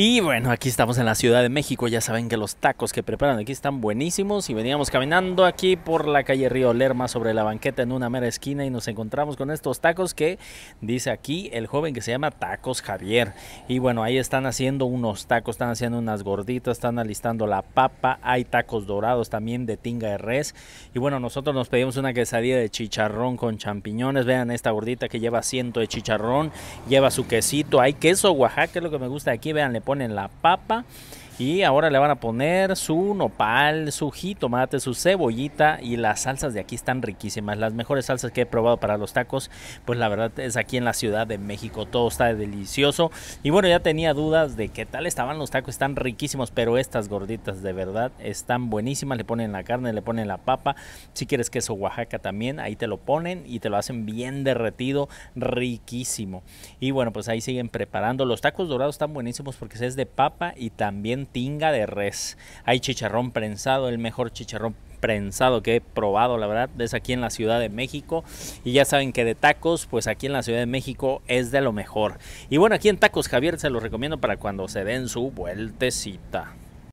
Y bueno, aquí estamos en la Ciudad de México. Ya saben que los tacos que preparan aquí están buenísimos. Y veníamos caminando aquí por la calle Río Lerma sobre la banqueta en una mera esquina y nos encontramos con estos tacos que dice aquí el joven que se llama Tacos Javier. Y bueno, ahí están haciendo unos tacos, están haciendo unas gorditas, están alistando la papa. Hay tacos dorados también de tinga de res. Y bueno, nosotros nos pedimos una quesadilla de chicharrón con champiñones. Vean esta gordita que lleva ciento de chicharrón, lleva su quesito. Hay queso Oaxaca, es lo que me gusta aquí. Vean, ponen la papa y ahora le van a poner su nopal, su jitomate, su cebollita y las salsas de aquí están riquísimas. Las mejores salsas que he probado para los tacos, pues la verdad es aquí en la Ciudad de México. Todo está delicioso. Y bueno, ya tenía dudas de qué tal estaban los tacos. Están riquísimos, pero estas gorditas de verdad están buenísimas. Le ponen la carne, le ponen la papa. Si quieres queso Oaxaca también, ahí te lo ponen y te lo hacen bien derretido, riquísimo. Y bueno, pues ahí siguen preparando. Los tacos dorados están buenísimos porque es de papa y también tinga de res. Hay chicharrón prensado, el mejor chicharrón prensado que he probado, la verdad, es aquí en la Ciudad de México. Y ya saben que de tacos, pues aquí en la Ciudad de México es de lo mejor. Y bueno, aquí en Tacos Javier se los recomiendo para cuando se den su vueltecita.